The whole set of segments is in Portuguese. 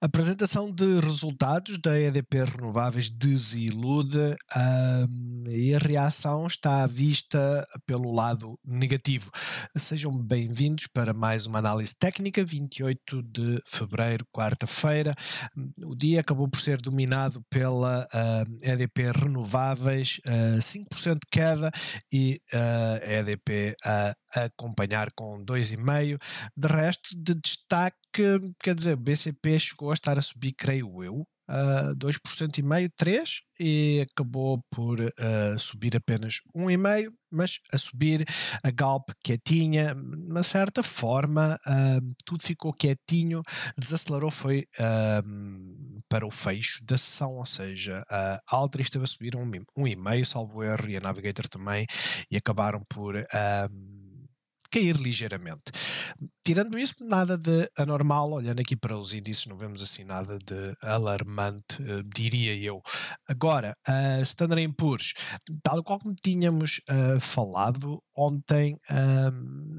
A apresentação de resultados da EDP Renováveis desilude um, e a reação está vista pelo lado negativo. Sejam bem-vindos para mais uma análise técnica, 28 de fevereiro, quarta-feira. O dia acabou por ser dominado pela uh, EDP Renováveis, uh, ah, 5% de queda e uh, ah, EDP a acompanhar com 2,5%. De resto, de destaque porque, quer dizer, o BCP chegou a estar a subir, creio eu, a 2,5%, 3% e acabou por uh, subir apenas 1,5%, mas a subir a Galp quietinha, de uma certa forma, uh, tudo ficou quietinho, desacelerou, foi uh, para o fecho da sessão, ou seja, a Aldri esteve a subir 1,5%, um, salvo erro, e a Navigator também, e acabaram por cair ligeiramente. Tirando isso, nada de anormal, olhando aqui para os índices, não vemos assim nada de alarmante, uh, diria eu. Agora, a uh, Standard Poor's, tal qual como tínhamos uh, falado ontem, eh,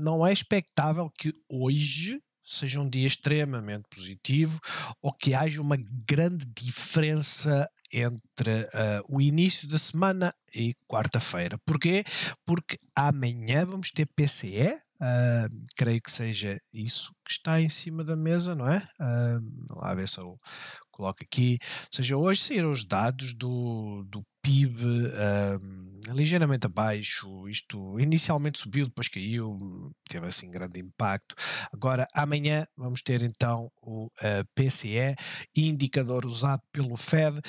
não é expectável que hoje seja um dia extremamente positivo ou que haja uma grande diferença entre uh, o início da semana e quarta-feira. Porquê? Porque amanhã vamos ter PCE, Uh, ah, creio que seja isso que está em cima da mesa, não é? Uh, lá a ver se eu coloco aqui. Ou seja, hoje saíram os dados do, do PIB ligeiramente abaixo. Isto inicialmente subiu, depois caiu, teve assim grande impacto. Agora, amanhã, vamos ter então o uh, eh, PCE, indicador usado pelo Fed.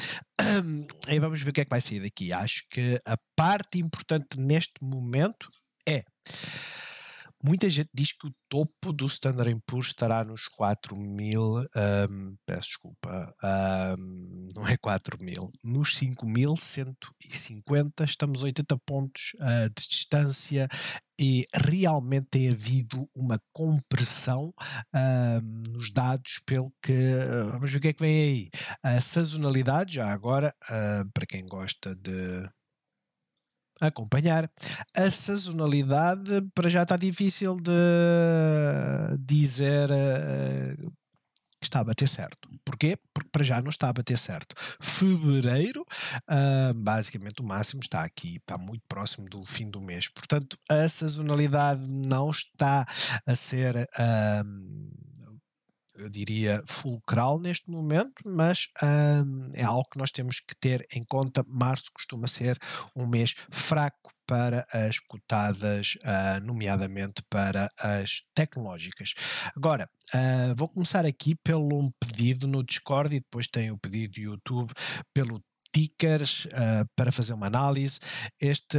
e vamos ver o que é que vai sair daqui. Acho que a parte importante neste momento é Muita gente diz que o topo do Standard Poor's estará nos 4 mil, um, peço desculpa, um, não é 4 mil, nos 5.150, estamos 80 pontos uh, de distância e realmente tem havido uma compressão uh, nos dados, pelo que eh, vamos ver o que é que vem aí. A sazonalidade, já agora, uh, para quem gosta de acompanhar. A sazonalidade para já está difícil de dizer eh, que está a bater certo. Porquê? Porque para já não está a bater certo. Fevereiro, ah, basicamente o máximo está aqui, está muito próximo do fim do mês. Portanto, a sazonalidade não está a ser. Ah, eu diria, fulcral neste momento, mas hum, é algo que nós temos que ter em conta. Março costuma ser um mês fraco para as cotadas, uh, nomeadamente para as tecnológicas. Agora, uh, vou começar aqui pelo um pedido no Discord e depois tem o pedido do YouTube pelo tickers uh, ah, para fazer uma análise. Este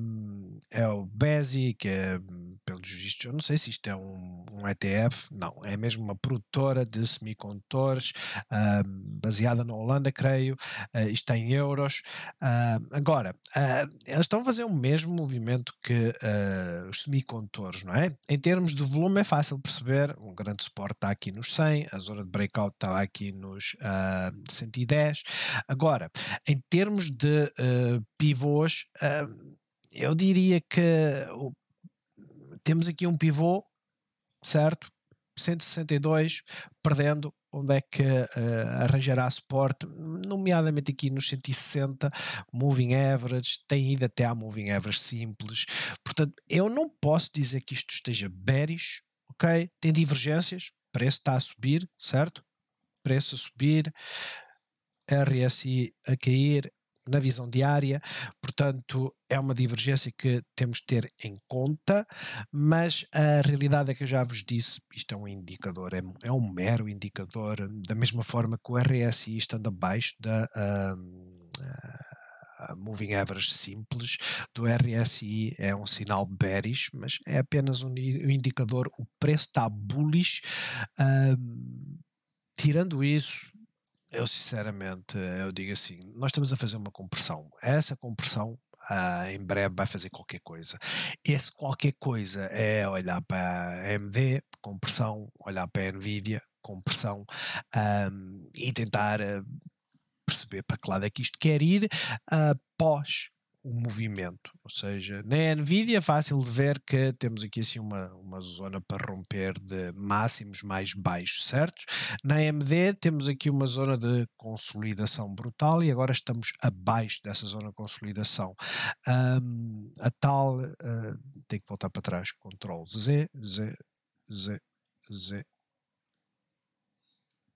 um, é o BESI, que é, pelos vistos, eu não sei se isto é um, um ETF, não, é mesmo uma produtora de semicondutores, uh, baseada na Holanda, creio, uh, isto em euros. Uh, agora, ah, elas estão a fazer o mesmo movimento que os semicondutores, não é? Em termos de volume é fácil perceber, um grande suporte está aqui nos 100, a zona de breakout está aqui nos 110. Agora, em termos de uh, pivôs, uh, eu diria que temos aqui um pivô, certo? 162, perdendo onde é que uh, arranjará suporte, nomeadamente aqui nos 160, moving average, tem ido até à moving average simples. Portanto, eu não posso dizer que isto esteja bearish, ok? Tem divergências, preço está a subir, certo? Preço a subir, RSI a cair na visão diária, portanto é uma divergência que temos de ter em conta, mas a realidade é que eu já vos disse, isto é um indicador, é, é um mero indicador, da mesma forma que o RSI estando abaixo da uh, Moving Average simples do RSI é um sinal bearish, mas é apenas um, indicador, o preço está bullish, hum, tirando isso eu sinceramente eu digo assim, nós estamos a fazer uma compressão. Essa compressão ah, em breve vai fazer qualquer coisa. Esse qualquer coisa é olhar para a AMD, compressão, olhar para a Nvidia, compressão um, e tentar uh, perceber para que lado é que isto quer ir uh, pós o movimento. Ou seja, na é Nvidia é fácil de ver que temos aqui assim uma, uma zona para romper de máximos mais baixos, certos? Na AMD temos aqui uma zona de consolidação brutal e agora estamos abaixo dessa zona de consolidação. Um, a tal, uh, ah, tem que voltar para trás, Ctrl Z, Z, Z, Z,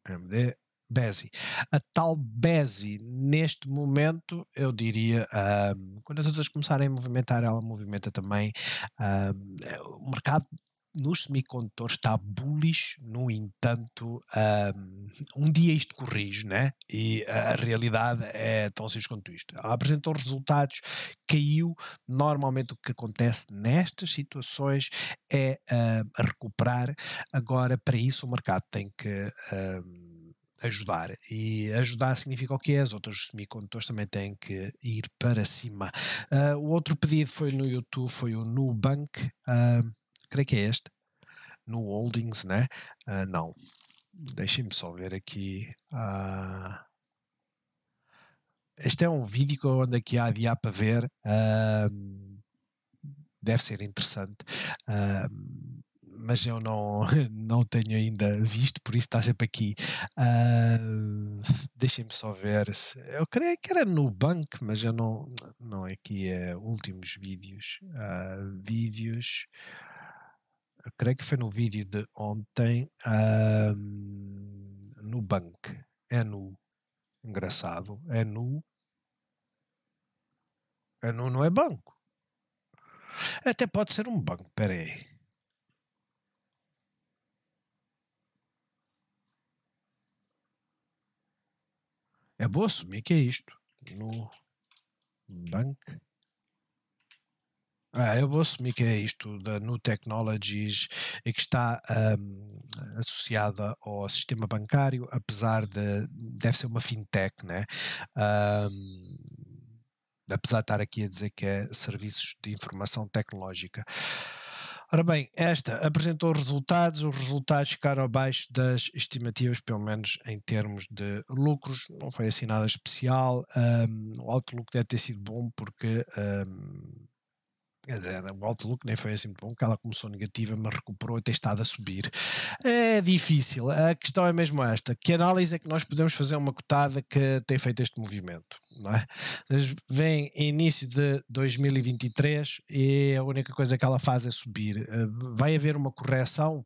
AMD, Bezi. A tal Bezi, neste momento, eu diria, um, quando as outras começarem a movimentar, ela movimenta também. Um, é, o mercado nos semicondutores está bullish, no entanto, um, dia isto corrige, né? E a realidade é tão simples quanto isto. Ela apresentou resultados, caiu. Normalmente o que acontece nestas situações é uh, recuperar. Agora, para isso, o mercado tem que. Uh, ajudar. E ajudar significa o que é, as outras semicondutores também têm que ir para cima. Uh, o outro pedido foi no YouTube, foi o Nubank, uh, creio que é este, no Holdings, né? Uh, não. Deixem-me só ver aqui. Uh, este é um vídeo onde aqui há de a para ver. Uh, deve ser interessante. Uh, mas eu não, não tenho ainda visto, por isso está sempre aqui. Uh, Deixem-me só ver. Se, eu creio que era no banco, mas eu não. Não, é aqui é últimos vídeos. Uh, vídeos. Eu creio que foi no vídeo de ontem. Uh, no banco. É no. Engraçado. É no. É no, não é banco. Até pode ser um banco, peraí. É vou assumir que é isto. No bank. Ah, eu vou assumir que é isto da New Technologies e que está um, associada ao sistema bancário, apesar de deve ser uma fintech, né? Um, apesar de estar aqui a dizer que é serviços de informação tecnológica. Ora bem, esta apresentou resultados, os resultados ficaram abaixo das estimativas, pelo menos em termos de lucros, não foi assim nada especial. Um, o alto lucro deve ter sido bom porque um, Quer dizer, o outlook nem foi assim muito bom, porque ela começou negativa, mas recuperou e tem estado a subir. É difícil. A questão é mesmo esta: que análise é que nós podemos fazer uma cotada que tem feito este movimento? Não é? Vem início de 2023 e a única coisa que ela faz é subir. Eh, vai haver uma correção?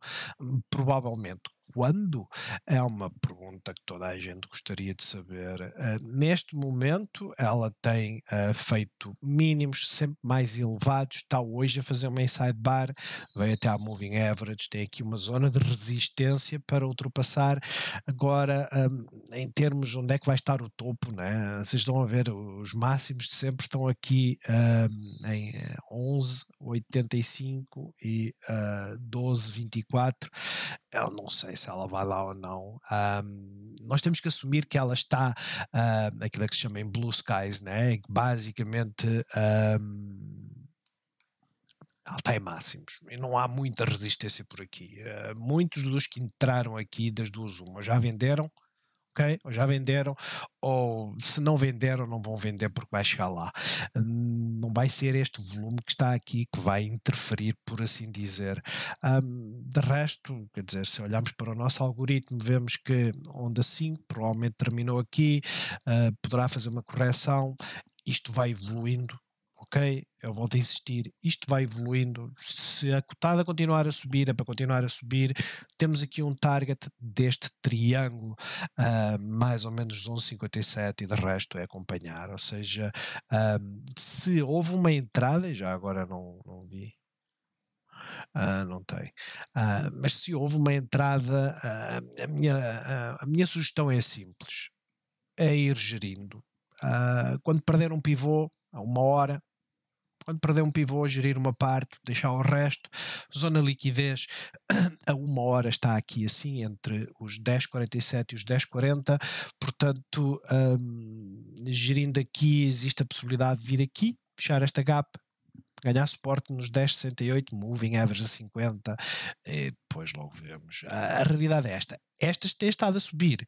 Provavelmente quando? É uma pergunta que toda a gente gostaria de saber. Uh, neste momento, ela tem uh, feito mínimos sempre mais elevados, está hoje a fazer uma inside bar, veio até a moving average, tem aqui uma zona de resistência para ultrapassar. Agora, um, em termos onde é que vai estar o topo, né? vocês estão a ver, os máximos de sempre estão aqui um, em 11,85 eh, e uh, 12,24. Eu não sei se ela vai lá ou não. Um, nós temos que assumir que ela está uh, aquilo é que se chama em blue skies, né? basicamente um, ela está em máximos e não há muita resistência por aqui. Uh, muitos dos que entraram aqui das duas uma já venderam ok? Ou já venderam, ou se não venderam, não vão vender porque vai chegar lá. Não vai ser este volume que está aqui que vai interferir, por assim dizer. Um, de resto, quer dizer, se olharmos para o nosso algoritmo, vemos que onda 5 provavelmente terminou aqui, uh, poderá fazer uma correção, isto vai evoluindo, ok? Eu volto a insistir, isto vai evoluindo se a cotada continuar a subir, é para continuar a subir, temos aqui um target deste triângulo, uh, mais ou menos 1,57 e de resto é acompanhar. Ou seja, uh, se houve uma entrada, já agora não, não vi, Uh, não tem. Uh, mas se houve uma entrada, uh, a, minha, a minha sugestão é simples: é ir gerindo. quando perder um pivô, a uma hora, quando perder um pivô, gerir uma parte, deixar o resto. Zona liquidez a uma hora está aqui assim, entre os 10,47 e os 10,40. Portanto, hum, gerindo aqui, existe a possibilidade de vir aqui, fechar esta gap, ganhar suporte nos 10,68, moving average a 50, e depois logo vemos. A realidade é esta. Esta têm estado a subir.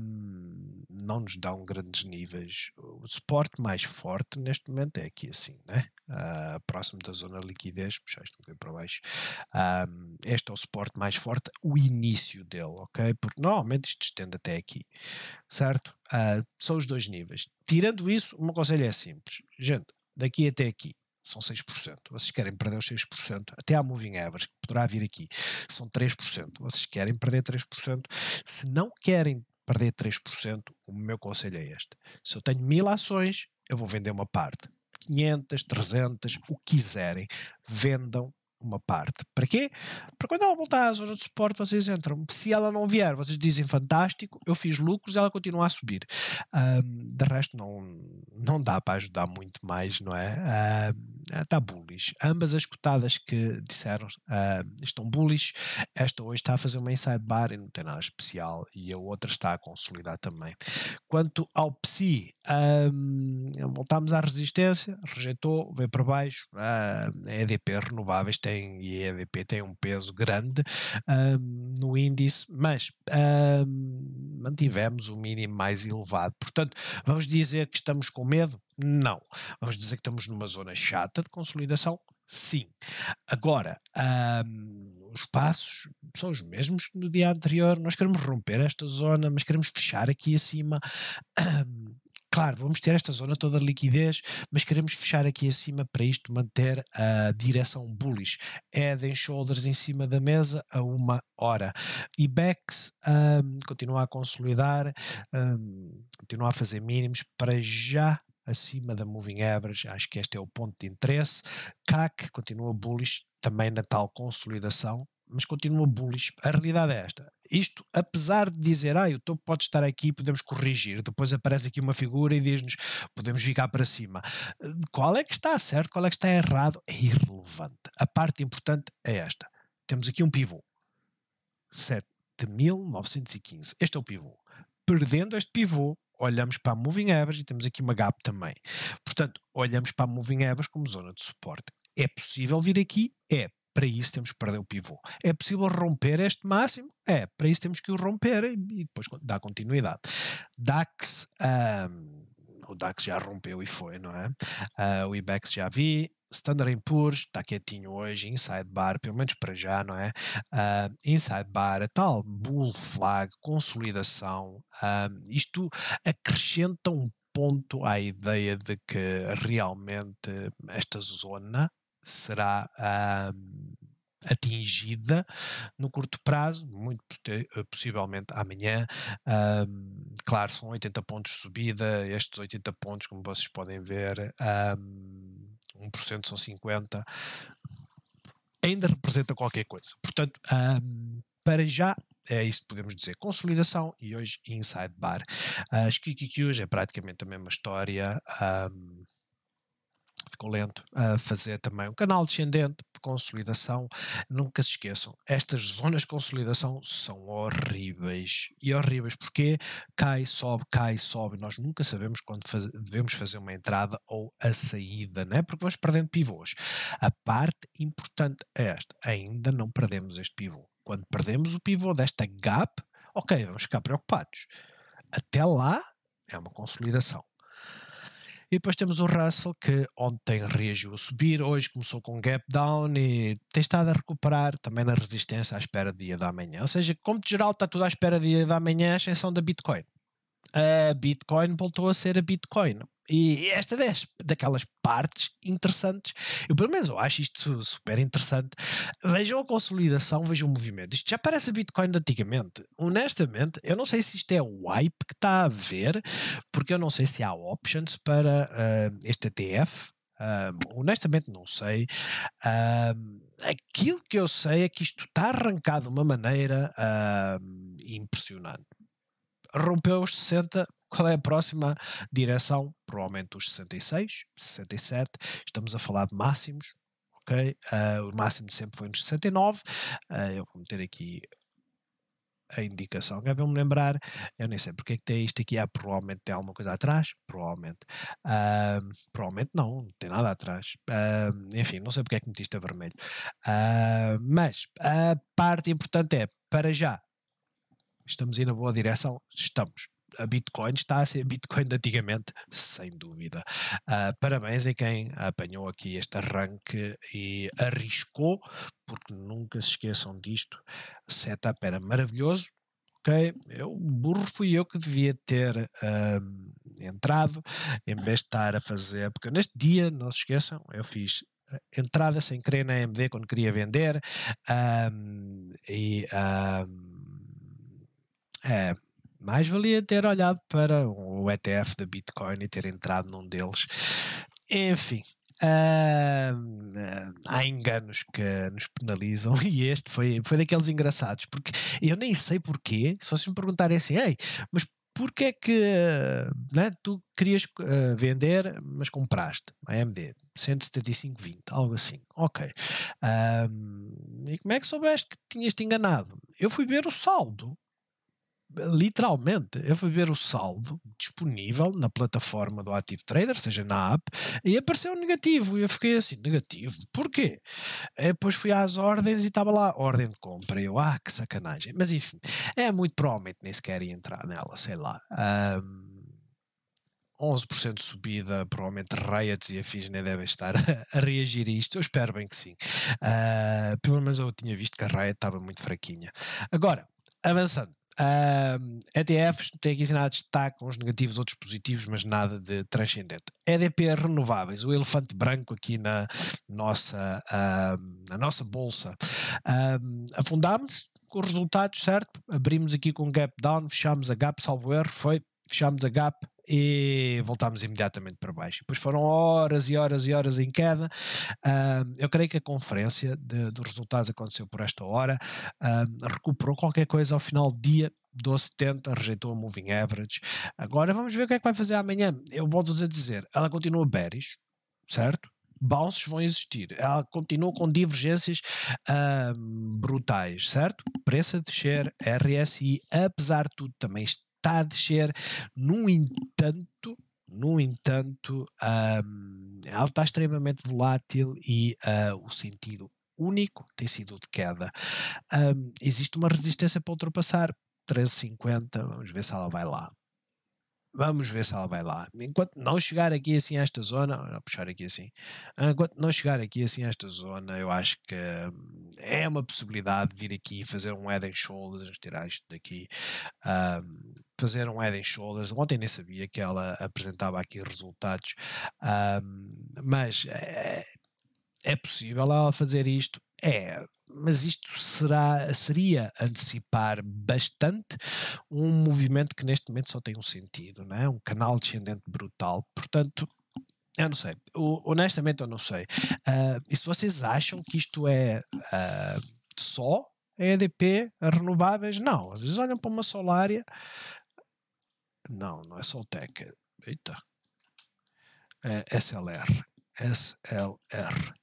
Um, não nos dão grandes níveis. O suporte mais forte neste momento é aqui assim, né? Uh, próximo da zona de liquidez, puxaste um bocadinho para baixo. Um, ah, este é o suporte mais forte, o início dele, ok? Porque normalmente isto estende até aqui, certo? Uh, são os dois níveis. Tirando isso, o meu conselho é simples. Gente, daqui até aqui, são 6%. Vocês querem perder os 6%, até à Moving Average, que poderá vir aqui, são 3%. Vocês querem perder 3%. Se não querem perder 3%, o meu conselho é este. Se eu tenho mil ações, eu vou vender uma parte. 500, 300, o que quiserem, vendam uma parte. Para quê? Para quando ela voltar à zona de suporte, vocês entram. Se ela não vier, vocês dizem fantástico, eu fiz lucros, ela continua a subir. Um, de resto, não, não dá para ajudar muito mais, não é? está bullish. Ambas as cotadas que disseram estão bullish. Esta hoje está a fazer uma inside bar e não tem nada especial. E a outra está a consolidar também. Quanto ao PSI, um, voltámos à resistência, rejeitou, veio para baixo. Uh, a EDP Renováveis tem, e a EDP tem um peso grande um, no índice, mas um, mantivemos o mínimo mais elevado. Portanto, vamos dizer que estamos com medo? Não. Vamos dizer que estamos numa zona chata de consolidação? Sim. Agora, um, os passos são os mesmos que no dia anterior. Nós queremos romper esta zona, mas queremos fechar aqui acima. Um, claro, vamos ter esta zona toda de liquidez, mas queremos fechar aqui acima para isto manter a direção bullish. Head and shoulders em cima da mesa a uma hora. IBEX um, continua a consolidar, um, continua a fazer mínimos para já acima da moving average, acho que este é o ponto de interesse. CAC continua bullish também na tal consolidação, mas continua bullish. A realidade é esta. Isto, apesar de dizer, ah, o topo pode estar aqui, podemos corrigir, depois aparece aqui uma figura e diz-nos, podemos ficar para cima. Qual é que está certo, qual é que está errado, é irrelevante. A parte importante é esta. Temos aqui um pivô. 7.915. Este é o pivô. Perdendo este pivô, olhamos para a Moving Average e temos aqui uma gap também. Portanto, olhamos para a Moving Average como zona de suporte. É possível vir aqui? É para isso temos que perder o pivô. É possível romper este máximo? É, para isso temos que o romper e depois dá continuidade. DAX, um, o DAX já rompeu e foi, não é? Uh, o IBEX já vi, Standard Poor's está quietinho hoje, Inside Bar, pelo menos para já, não é? Uh, inside Bar, a tal bull flag, consolidação, uh, isto acrescenta um ponto à ideia de que realmente esta zona será atingida no curto prazo, muito eh, possivelmente amanhã. claro, são 80 pontos de subida, estes 80 pontos, como vocês podem ver, um, 1% são 50, ainda representa qualquer coisa. Portanto, para já é isso que podemos dizer. Consolidação e hoje Inside Bar. As hoje é praticamente a mesma história. Um, ficou lento, a fazer também um canal descendente, consolidação. Nunca se esqueçam, estas zonas de consolidação são horríveis. E horríveis porque cai, sobe, cai, sobe. Nós nunca sabemos quando faz, devemos fazer uma entrada ou a saída, né? porque vamos perdendo pivôs. A parte importante é esta: ainda não perdemos este pivô. Quando perdemos o pivô desta gap, ok, vamos ficar preocupados. Até lá é uma consolidação. E depois temos o Russell que ontem reagiu a subir, hoje começou com gap down e tem estado a recuperar também na resistência à espera do dia da manhã. Ou seja, como de geral está tudo à espera do dia da manhã, a exceção da Bitcoin. A Bitcoin voltou a ser a Bitcoin. E esta é daquelas partes interessantes. Eu, pelo menos, eu acho isto super interessante. Vejam a consolidação, vejam o movimento. Isto já parece Bitcoin de antigamente. Honestamente, eu não sei se isto é o hype que está a haver, porque eu não sei se há options para uh, este ETF. Uh, ah, honestamente, não sei. Uh, aquilo que eu sei é que isto está arrancado de uma maneira impressionante rompeu os 60 qual é a próxima direção? Provavelmente os 66, 67. Estamos a falar de máximos, ok? Uh, o máximo sempre foi nos 69. Uh, ah, eu vou meter aqui a indicação. Alguém me lembrar, eu nem sei porque é que tem isto aqui. Ah, provavelmente tem alguma coisa atrás, provavelmente. Uh, provavelmente não, não tem nada atrás. Uh, enfim, não sei porque é que metiste a vermelho. Uh, mas a parte importante é, para já, estamos indo na boa direção, estamos a Bitcoin está a ser Bitcoin de antigamente, sem dúvida. Uh, parabéns a quem apanhou aqui este arranque e arriscou, porque nunca se esqueçam disto. Setup era maravilhoso, ok? Eu, burro, fui eu que devia ter uh, entrado, em vez de estar a fazer, porque neste dia, não se esqueçam, eu fiz entrada sem querer na AMD quando queria vender um, ah, e um, é, mais valia ter olhado para o ETF da Bitcoin e ter entrado num deles. Enfim, Uh, uh, há enganos que nos penalizam e este foi, foi daqueles engraçados, porque eu nem sei porquê, se vocês me perguntarem assim, ei, mas porquê é que ah, né, tu querias uh, vender, mas compraste AMD 175,20, algo assim, ok. e como é que soubeste que tinhas te enganado? Eu fui ver o saldo literalmente, eu fui ver o saldo disponível na plataforma do Active Trader, seja na app, e apareceu negativo. E eu fiquei assim, negativo? Porquê? E eh, depois fui às ordens e estava lá, ordem de compra. E eu, ah, que sacanagem. Mas enfim, é muito provavelmente nem sequer ia entrar nela, sei lá. Um, 11% de subida, provavelmente Riots e a nem devem estar a, reagir a isto. Eu espero bem que sim. Uh, pelo menos eu tinha visto que a Riot estava muito fraquinha. Agora, avançando. Uh, ETFs tem aqui assinado destaque uns negativos, outros positivos, mas nada de transcendente. EDP renováveis, o elefante branco aqui na nossa, uh, na nossa bolsa. Uh, afundamos com os resultados, certo? Abrimos aqui com gap down, fechamos a gap, salvo erro, foi, fechamos a gap e voltámos imediatamente para baixo. Depois foram horas e horas e horas em queda. Uh, eu creio que a conferência de, dos resultados aconteceu por esta hora, uh, recuperou qualquer coisa ao final do dia. 12,70, rejeitou o moving average. Agora vamos ver o que é que vai fazer amanhã. Eu volto-vos a dizer, ela continua bearish, certo? bounces vão existir. Ela continua com divergências uh, brutais, certo? Preço a descer, RSI, apesar de tudo, também está a descer. No entanto, no entanto, um, ela está extremamente volátil e uh, o sentido único tem sido de queda. Um, existe uma resistência para ultrapassar 13,50. Vamos ver se ela vai lá. Vamos ver se ela vai lá. Enquanto não chegar aqui assim a esta zona, puxar aqui assim, enquanto não chegar aqui assim a esta zona, eu acho que eh, é uma possibilidade de vir aqui fazer um eden and shoulders, tirar isto daqui, um, fazer um eden shoulders. Ontem nem sabia que ela apresentava aqui resultados, um, mas é, é possível ela fazer isto. É, mas isto será, seria antecipar bastante um movimento que neste momento só tem um sentido, não é? um canal descendente brutal. Portanto, eu não sei. Honestamente, eu não sei. Uh, e se vocês acham que isto é uh, só a EDP, a renováveis, não. Às vezes olham para uma solária. Não, não é Soltec. Eita. É SLR. SLR.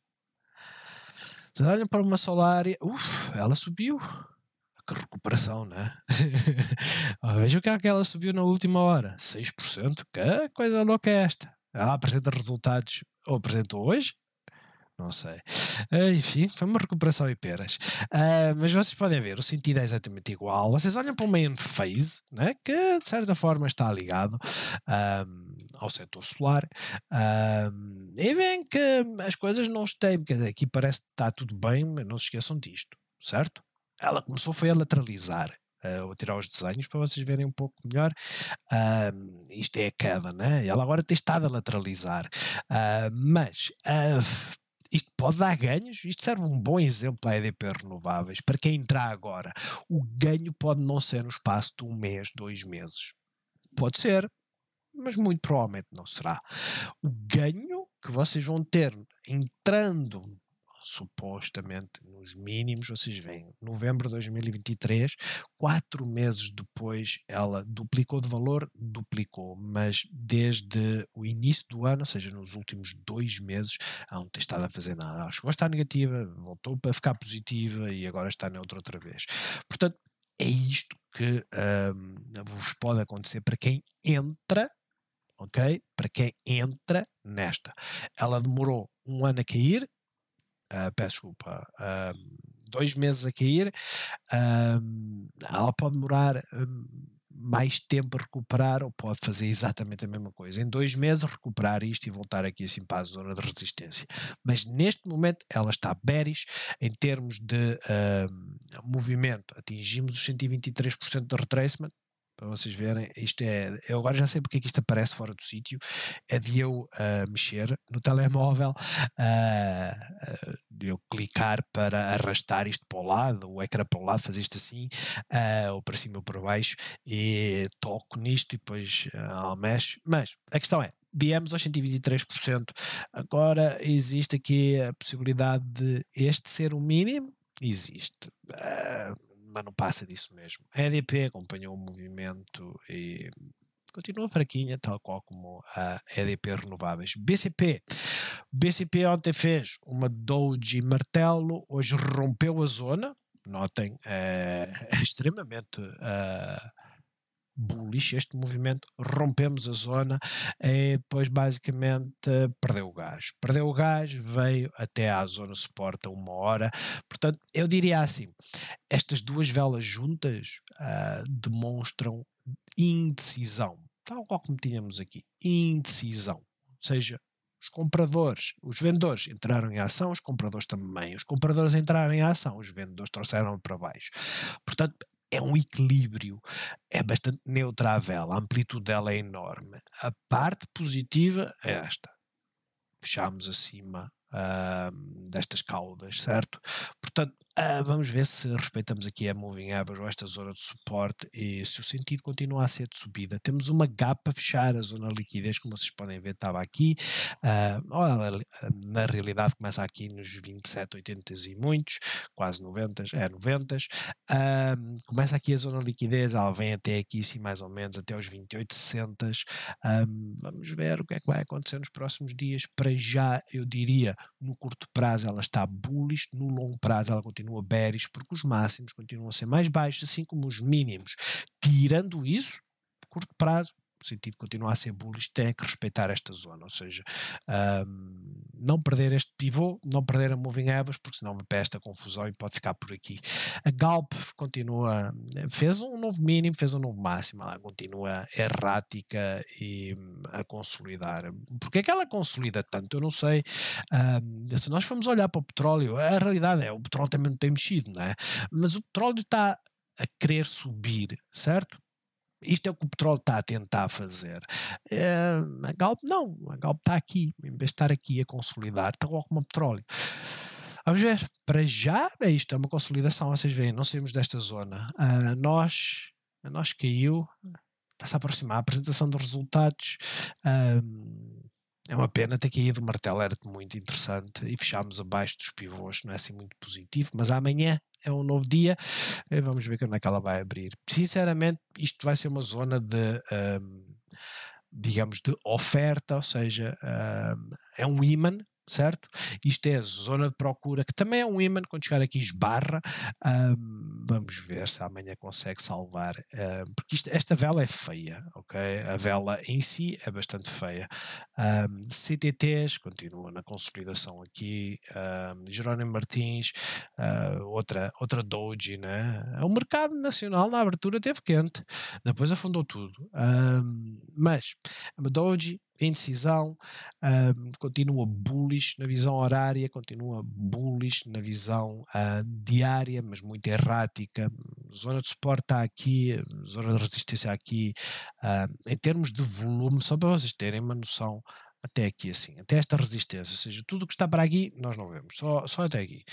Vocês olham para uma solária, uff, ela subiu. Que recuperação, né? Veja o que é que ela subiu na última hora: 6%. Que coisa louca é esta? Ela apresenta resultados, ou apresentou hoje, não sei. Eh, enfim, foi uma recuperação e peras. Uh, mas vocês podem ver, o sentido é exatamente igual. Vocês olham para o main phase, né, que de certa forma está ligado um, ao setor solar, um, e veem que as coisas não estão, quer dizer, aqui parece que está tudo bem, mas não se esqueçam disto, certo? Ela começou foi a lateralizar. Uh, vou tirar os desenhos para vocês verem um pouco melhor. Uh, isto é a queda, né? Ela agora tem estado a lateralizar. Ah, mas ah, isto pode dar ganhos, isto serve um bom exemplo a EDP Renováveis, para quem entrar agora, o ganho pode não ser no espaço de um mês, dois meses, pode ser, mas muito provavelmente não será. O ganho que vocês vão ter entrando supostamente nos mínimos, vocês veem, novembro de 2023, quatro meses depois ela duplicou de valor, duplicou, mas desde o início do ano, ou seja, nos últimos dois meses, não tem estado a fazer nada. Ela chegou a estar negativa, voltou para ficar positiva e agora está neutra outra vez. Portanto, é isto que hum, vos pode acontecer para quem entra, ok? Para quem entra nesta. Ela demorou um ano a cair, ah, peço desculpa, dois meses a cair, ela pode demorar hum, mais tempo a recuperar ou pode fazer exatamente a mesma coisa. Em dois meses recuperar isto e voltar aqui assim para a zona de resistência. Mas neste momento ela está bearish em termos de movimento. Atingimos os 123% de retracement, para vocês verem, isto é, eu agora já sei porque é que isto aparece fora do sítio, é de eu uh, mexer no telemóvel, uh, ah, uh, ah, de eu clicar para arrastar isto para o lado, o ecrã para o lado, fazer isto assim, ou para cima ou para baixo, e toco nisto e depois uh, mexo, mas a questão é, viemos aos 123%, agora existe aqui a possibilidade de este ser o mínimo, existe. Uh, mas não passa disso mesmo. A EDP acompanhou o movimento e continua fraquinha, tal qual como a EDP Renováveis. BCP. BCP ontem fez uma doji martelo, hoje rompeu a zona, notem, é, é extremamente eh, bullish, este movimento rompemos a zona e eh, depois basicamente perdeu o gás. Perdeu o gás, veio até à zona suporta uma hora. Portanto, eu diria assim, estas duas velas juntas uh, demonstram indecisão, tal qual como tínhamos aqui, indecisão. Ou seja, os compradores, os vendedores entraram em ação, os compradores também. Os compradores entraram em ação, os vendedores trouxeram para baixo. Portanto, é um equilíbrio. É bastante neutra a vela, a amplitude dela é enorme. A parte positiva é, é. esta. Puxamos acima uh, destas caudas, certo? Portanto, uh, vamos ver se respeitamos aqui a moving average ou esta zona de suporte e se o sentido continua a ser de subida. Temos uma gap para fechar a zona de liquidez, como vocês podem ver, estava aqui. Uh, na realidade, começa aqui nos 27, 80 e muitos, quase 90, é 90. começa aqui a zona de liquidez, ela vem até aqui, sim, mais ou menos, até os 28, 60. Um, vamos ver o que é que vai acontecer nos próximos dias. Para já, eu diria no curto prazo ela está bullish, no longo prazo ela continua bearish, porque os máximos continuam a ser mais baixos, assim como os mínimos. Tirando isso, curto prazo, sentido continuar a ser bullish, tem que respeitar esta zona, ou seja, um, não perder este pivô, não perder a moving average, porque senão me pesta confusão e pode ficar por aqui. A Galp continua, fez um novo mínimo, fez um novo máximo, ela continua errática e a consolidar. Porque é que ela consolida tanto? Eu não sei. Um, se nós formos olhar para o petróleo, a realidade é, o petróleo também não tem mexido, não é? Mas o petróleo está a querer subir, certo? isto é o que o petróleo está a tentar fazer. Uh, a Galp não, a Galp está aqui, em vez de estar aqui a consolidar, está logo como o petróleo. Vamos ver, para já é isto, é uma consolidação, vocês veem, não saímos desta zona. Uh, nós, a nós caiu, está-se a aproximar a apresentação dos resultados. É uma pena ter caído, o martelo era muito interessante e fechámos abaixo dos pivôs, não é assim muito positivo, mas amanhã é um novo dia, eh, vamos ver quando é que ela vai abrir. Sinceramente, isto vai ser uma zona de, um, digamos, de oferta, ou seja, é um imã, certo? Isto é a zona de procura, que também é um imã, quando chegar aqui esbarra, vamos ver se amanhã consegue salvar, porque isto, esta vela é feia, ok? A vela em si é bastante feia, um, CTTs continua na consolidação aqui, um, Jerónimo Martins, uh, outra, outra Doji, né? O é mercado nacional na abertura teve quente, depois afundou tudo. Um, mas a Doji, indecisão, continua bullish na visão horária, continua bullish na visão uh, diária, mas muito errática. Zona de suporte está aqui, zona de resistência aqui. Uh, em termos de volume, só para vocês terem uma noção, até aqui, assim, até esta resistência, ou seja, tudo o que está para aqui nós não vemos, só, só até aqui.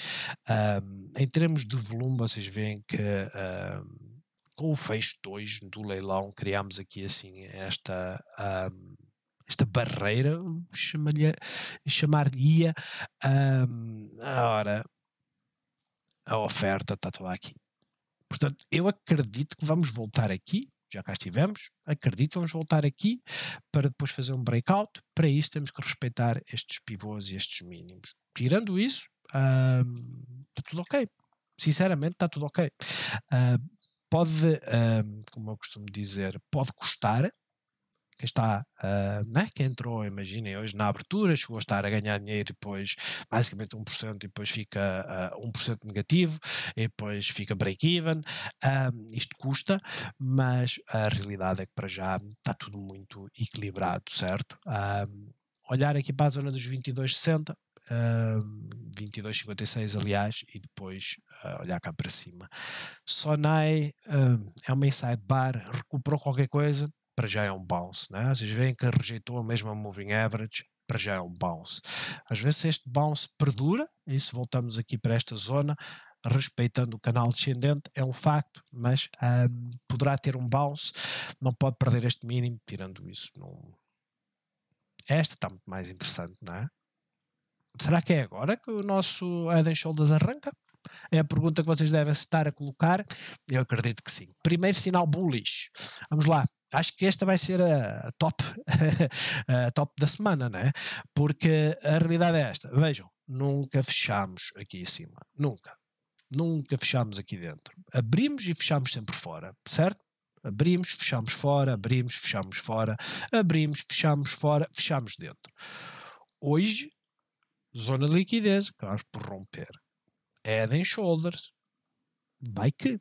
Um, em termos de volume, vocês veem que um, com o fecho 2 do leilão criámos aqui assim esta. Um, esta barreira, chamaria lhe chamar a hora, a oferta está toda aqui. Portanto, eu acredito que vamos voltar aqui já cá estivemos, acredito, vamos voltar aqui para depois fazer um breakout. Para isso temos que respeitar estes pivôs e estes mínimos. Tirando isso, uh, está tudo ok. Sinceramente, está tudo ok. Uh, pode, uh, como eu costumo dizer, pode custar, quem está, uh, né? quem entrou, imaginem, hoje na abertura, chegou a estar a ganhar dinheiro e depois basicamente 1% e depois fica uh, ah, 1% negativo e depois fica break-even. Uh, isto custa, mas a realidade é que para já está tudo muito equilibrado, certo? Uh, olhar aqui para a zona dos 22,60. Uh, 22,56 aliás e depois uh, olhar cá para cima Sonai uh, é uma inside bar recuperou qualquer coisa para já é um bounce, né? Vocês veem que rejeitou mesmo mesma moving average, para já é um bounce. Às vezes este bounce perdura, e se voltamos aqui para esta zona, respeitando o canal descendente, é um facto, mas hum, poderá ter um bounce, não pode perder este mínimo, tirando isso. Esta está muito mais interessante, não é? Será que é agora que o nosso Head and Shoulders arranca? É a pergunta que vocês devem estar a colocar. Eu acredito que sim. Primeiro sinal bullish. Vamos lá acho que esta vai ser a top, a top da semana, né? Porque a realidade é esta. Vejam, nunca fechamos aqui em cima. Nunca. Nunca fechamos aqui dentro. Abrimos e fechamos sempre fora, certo? Abrimos, fechamos fora, abrimos, fechamos fora, abrimos, fechamos fora, fechamos dentro. Hoje, zona de liquidez, que vamos por romper. Head and shoulders. Vai que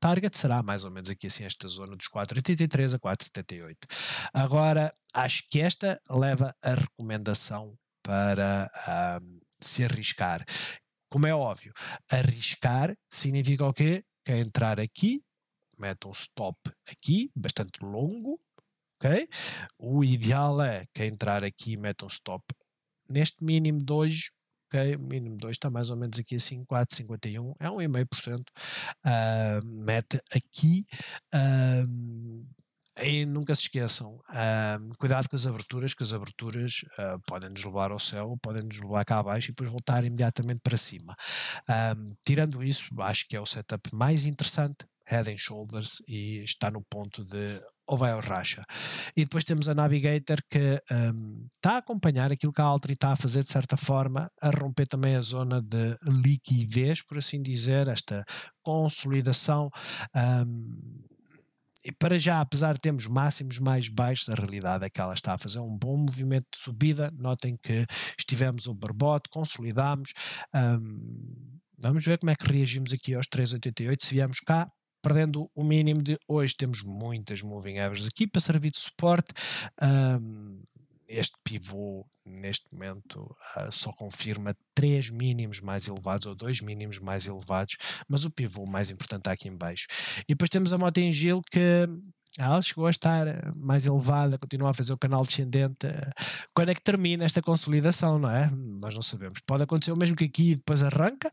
target será mais ou menos aqui assim esta zona dos 4,83 a 4,78. Agora, acho que esta leva a recomendação para um, ah, se arriscar. Como é óbvio, arriscar significa o quê? Que é entrar aqui, mete um stop aqui, bastante longo, ok? O ideal é que é entrar aqui e mete um stop neste mínimo de hoje, ok? Mínimo 2 está mais ou menos aqui assim, 4,51, é 1,5%. Uh, ah, mete aqui. Uh, e nunca se esqueçam, uh, cuidado com as aberturas, que as aberturas uh, podem nos levar ao céu, podem nos levar cá abaixo e depois voltar imediatamente para cima. Uh, tirando isso, acho que é o setup mais interessante Head and Shoulders e está no ponto de ou vai ao racha. E depois temos a Navigator que um, está a acompanhar aquilo que a Altri está a fazer de certa forma, a romper também a zona de liquidez, por assim dizer, esta consolidação. Um, e para já, apesar de termos máximos mais baixos, a realidade é que ela está a fazer um bom movimento de subida. Notem que estivemos o barbote, consolidámos. Um, vamos ver como é que reagimos aqui aos 3,88. Se viemos cá, perdendo o mínimo de hoje. Temos muitas moving averages aqui para servir de suporte. Um, este pivô, neste momento, uh, só confirma três mínimos mais elevados ou dois mínimos mais elevados, mas o pivô mais importante está aqui em baixo. E depois temos a Mota em que ela chegou a estar eh, mais elevada, continua a fazer o canal descendente. Eh, quando é que termina esta consolidação, não é? Nós não sabemos. Pode acontecer o mesmo que aqui depois arranca,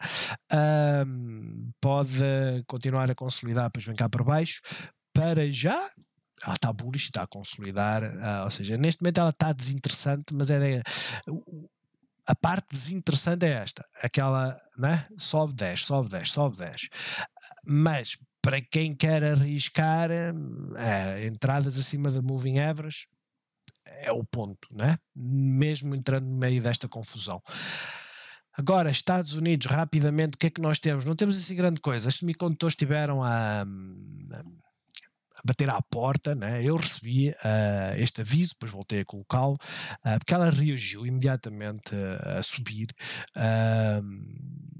um, pode continuar a consolidar, depois vem cá para baixo. Para já, ela está bullish, está a consolidar, uh, ou seja, neste momento ela está desinteressante, mas é. De, a parte desinteressante é esta, aquela, né? Sobe 10, sobe 10, sobe 10. Mas para quem quer arriscar é, entradas acima da moving average é o ponto, né? mesmo entrando no meio desta confusão. Agora, Estados Unidos, rapidamente, o que é que nós temos? Não temos assim grande coisa. Os semicondutores tiveram a, a hum, bater à porta, né? eu recebi uh, este aviso, depois voltei a colocá-lo, uh, porque ela reagiu imediatamente a, eh, a subir, uh,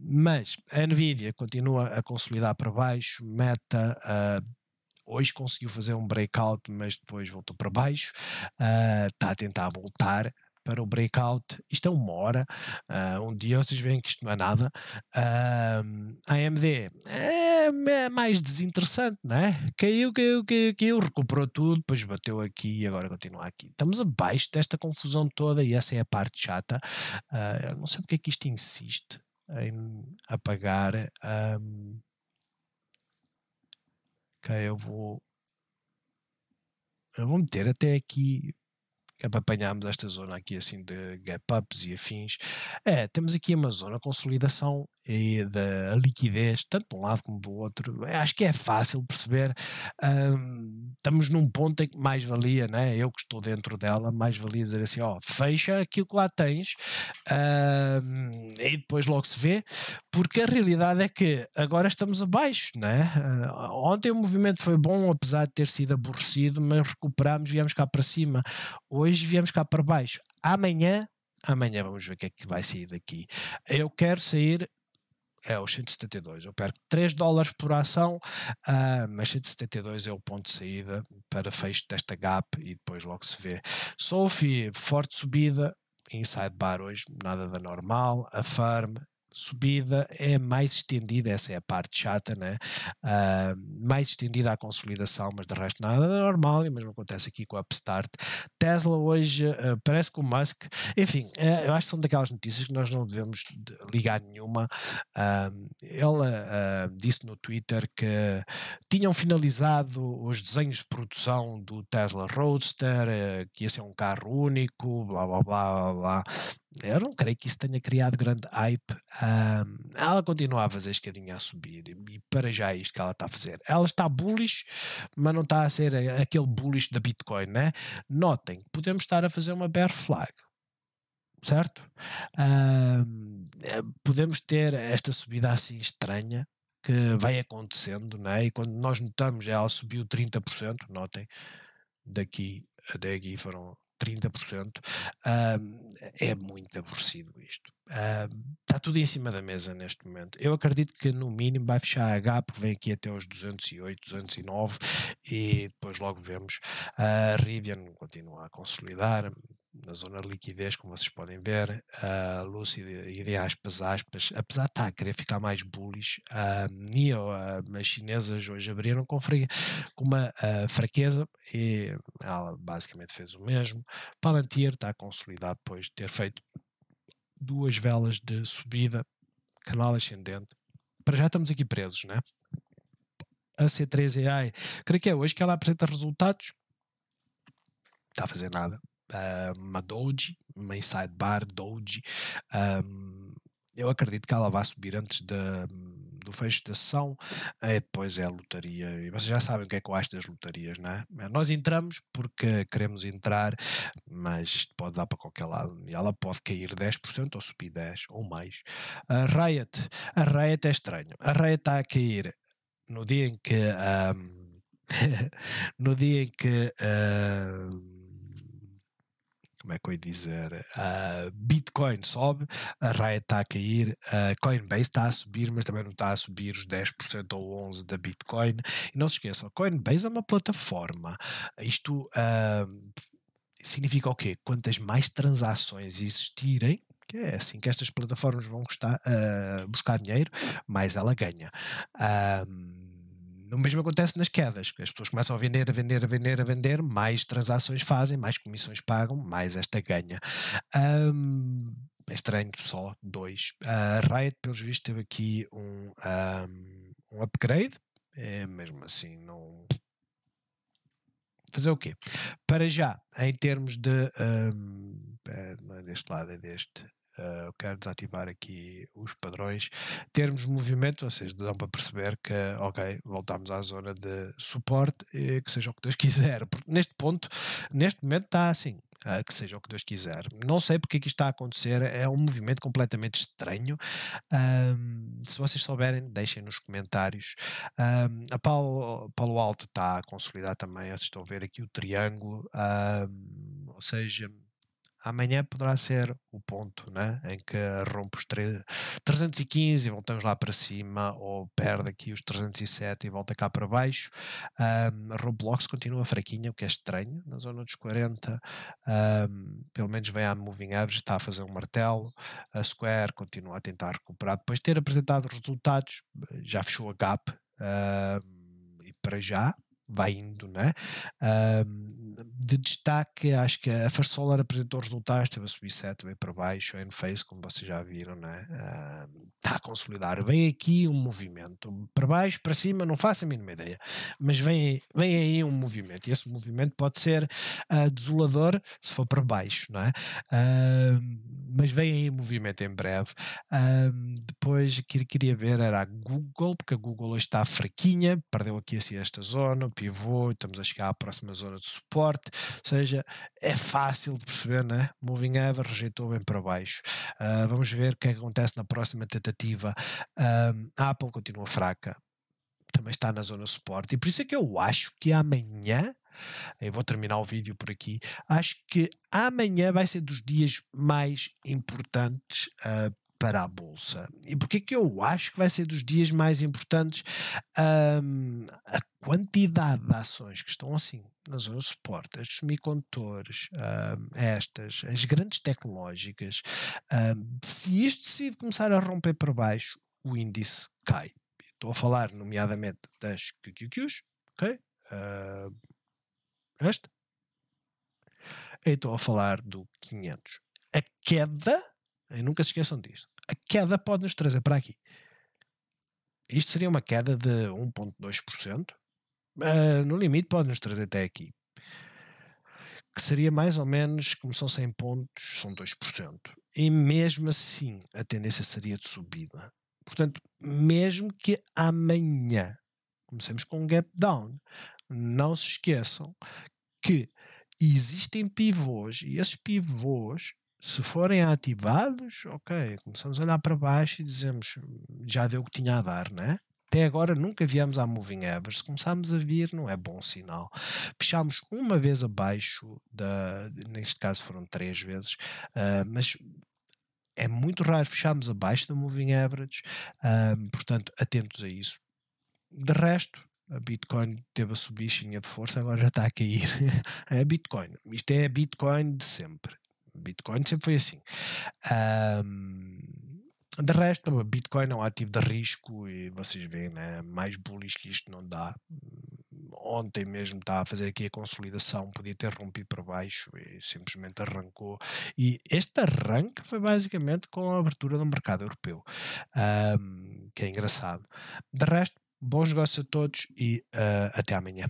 mas a Nvidia continua a consolidar para baixo, meta hoje conseguiu fazer um breakout, mas depois voltou para baixo. Uh, está a tentar voltar para o breakout. Isto é uma hora. Uh, um dia vocês veem que isto não é nada. Uh, ah, AMD é, é mais desinteressante, não é? Caiu, caiu, caiu, caiu, recuperou tudo, depois bateu aqui e agora continua aqui. Estamos abaixo desta confusão toda e essa é a parte chata. Uh, não sei porque é que isto insiste em apagar. Um, ok, eu vou. Eu vou meter até aqui que para apanharmos esta zona aqui assim de gap-ups e afins, é, temos aqui uma zona de consolidação e eh, da liquidez, tanto de um lado como do outro, é, acho que é fácil perceber, hum, estamos num ponto em que mais valia, né? eu que estou dentro dela, mais valia dizer assim, ó, fecha aquilo que lá tens hum, e depois logo se vê, porque a realidade é que agora estamos abaixo, né? ontem o movimento foi bom, apesar de ter sido aborrecido, mas recuperámos, viemos cá para cima, hoje viemos cá para baixo, amanhã, amanhã vamos ver o que é que vai sair daqui. Eu quero sair é os 172. Eu perco 3 dólares por ação, uh, mas 172 é o ponto de saída para fecho desta gap e depois logo se vê. Sophie, forte subida, inside bar hoje, nada da normal. A Farm, subida é mais estendida, essa é a parte chata, né? Uh, mais estendida à consolidação, mas de resto nada normal, e mesmo acontece aqui com a Upstart. Tesla hoje uh, parece que o Musk, enfim, uh, eu acho que são daquelas notícias que nós não devemos ligar nenhuma. Ah, ela disse no Twitter que tinham finalizado os desenhos de produção do Tesla Roadster, eh, que ia ser um carro único, blá blá blá blá. blá. Eu não creio que isso tenha criado grande hype. Um, ela continua a fazer escadinha a subir e para já é isto que ela está a fazer. Ela está bullish, mas não está a ser aquele bullish da Bitcoin, né? Notem, podemos estar a fazer uma bear flag certo? Eh, podemos ter esta subida assim estranha que vai acontecendo, né? e quando nós notamos ela subiu 30%, notem, daqui até aqui foram 30%, um, é muito aborrecido isto. está tudo em cima da mesa neste momento. Eu acredito que no mínimo vai fechar a gap, que vem aqui até os 208, 209 e depois logo vemos. A Rivian continua a consolidar, na zona de liquidez, como vocês podem ver, a uh, Lucid, ide aspas, aspas, apesar de estar a querer ficar mais bullish, a uh, NIO, uh, as chinesas hoje abriram com, com uma uh, fraqueza e ela basicamente fez o mesmo. Palantir está consolidado depois de ter feito duas velas de subida, canal ascendente. Para já estamos aqui presos, né? A C3AI, creio que é hoje que ela apresenta resultados. está a fazer nada ah, uma Doge, uma inside bar Doge. Um, ah, eu acredito que ela vá subir antes da, do fecho da sessão, e eh, depois é a lotaria. E vocês já sabem o que é que eu acho das lotarias, não é? Eh, nós entramos porque queremos entrar, mas isto pode dar para qualquer lado. E ela pode cair 10% ou subir 10% ou mais. A Riot, a Riot é estranho. A Riot está a cair no dia em que. Ah, um, no dia em que. Um, como é que eu ia dizer, a uh, Bitcoin sobe, a Riot está a cair, a Coinbase está a subir, mas também não está a subir os 10% ou 11% da Bitcoin. E não se esqueçam, a Coinbase é uma plataforma. Isto uh, significa o quê? Quantas mais transações existirem, que é assim que estas plataformas vão custar, uh, ah, buscar dinheiro, mais ela ganha. Um, ah, o mesmo acontece nas quedas. As pessoas começam a vender, a vender, a vender, a vender, mais transações fazem, mais comissões pagam, mais esta ganha. Um, é estranho, só dois. A uh, Riot, pelos vistos, teve aqui um, um, um upgrade. É mesmo assim, não. Fazer o quê? Para já, em termos de. Um, não é deste lado, é deste. Uh, eu quero desativar aqui os padrões. Termos movimento, vocês dão para perceber que, ok, voltamos à zona de suporte, que seja o que Deus quiser. Porque neste ponto, neste momento está assim, Uh, que seja o que Deus quiser. Não sei porque é que isto está a acontecer, é um movimento completamente estranho. Um, se vocês souberem, deixem nos comentários. Um, a Paulo, Paulo Alto está a consolidar também, vocês estão a ver aqui o triângulo, um, ou seja, amanhã poderá ser o ponto né, em que rompe os 3, 315 e voltamos lá para cima, ou perde aqui os 307 e volta cá para baixo. Um, Roblox continua fraquinha, o que é estranho, na zona dos 40, um, pelo menos vem à Moving Average, está a fazer um martelo. A Square continua a tentar recuperar, depois de ter apresentado resultados, já fechou a gap. Um, e para já vai indo, né? de destaque, acho que a First Solar apresentou resultados, teve a subset também para baixo, a Enphase, como vocês já viram, né? está a consolidar. Vem aqui um movimento para baixo, para cima, não faço a mínima ideia, mas vem, vem aí um movimento e esse movimento pode ser uh, desolador se for para baixo, não é? Uh, mas vem aí um movimento em breve. Uh, depois, que queria ver era a Google, porque a Google hoje está fraquinha, perdeu aqui assim esta zona, o pivô, estamos a chegar à próxima zona de suporte, ou seja, é fácil de perceber, né? Moving Ever rejeitou bem para baixo. Uh, vamos ver o é que, acontece na próxima tentativa. Uh, a Apple continua fraca, também está na zona de suporte, e por isso é que eu acho que amanhã eu vou terminar o vídeo por aqui. Acho que amanhã vai ser dos dias mais importantes uh, para a Bolsa. E porquê que eu acho que vai ser dos dias mais importantes um, a quantidade de ações que estão assim na zona de suporte, estes semicondutores, um, estas, as grandes tecnológicas, um, se isto decide começar a romper para baixo, o índice cai. Estou a falar, nomeadamente, das QQQs, ok? Uh, este. estou a falar do 500. A queda e nunca se esqueçam disto. A queda pode nos trazer para aqui. Isto seria uma queda de 1,2%. Uh, eh, no limite, pode nos trazer até aqui. Que seria mais ou menos, como são 100 pontos, são 2%. E mesmo assim, a tendência seria de subida. Portanto, mesmo que amanhã comecemos com um gap down, não se esqueçam que existem pivôs e esses pivôs se forem ativados, ok, começamos a olhar para baixo e dizemos já deu o que tinha a dar, né? Até agora nunca viemos à Moving Average. Se começarmos a vir, não é bom sinal. Fechámos uma vez abaixo, da, neste caso foram três vezes, uh, mas é muito raro fecharmos abaixo da Moving Average, uh, portanto, atentos a isso. De resto, a Bitcoin teve a subir de força, agora já está a cair. é Bitcoin. Isto é a Bitcoin de sempre. Bitcoin sempre foi assim. Um, de resto, Bitcoin é um ativo de risco e vocês veem, né? mais bullish que isto não dá. Ontem mesmo está a fazer aqui a consolidação, podia ter rompido para baixo e simplesmente arrancou. E este arranque foi basicamente com a abertura do mercado europeu, um, que é engraçado. De resto, bons negócios a todos e uh, até amanhã.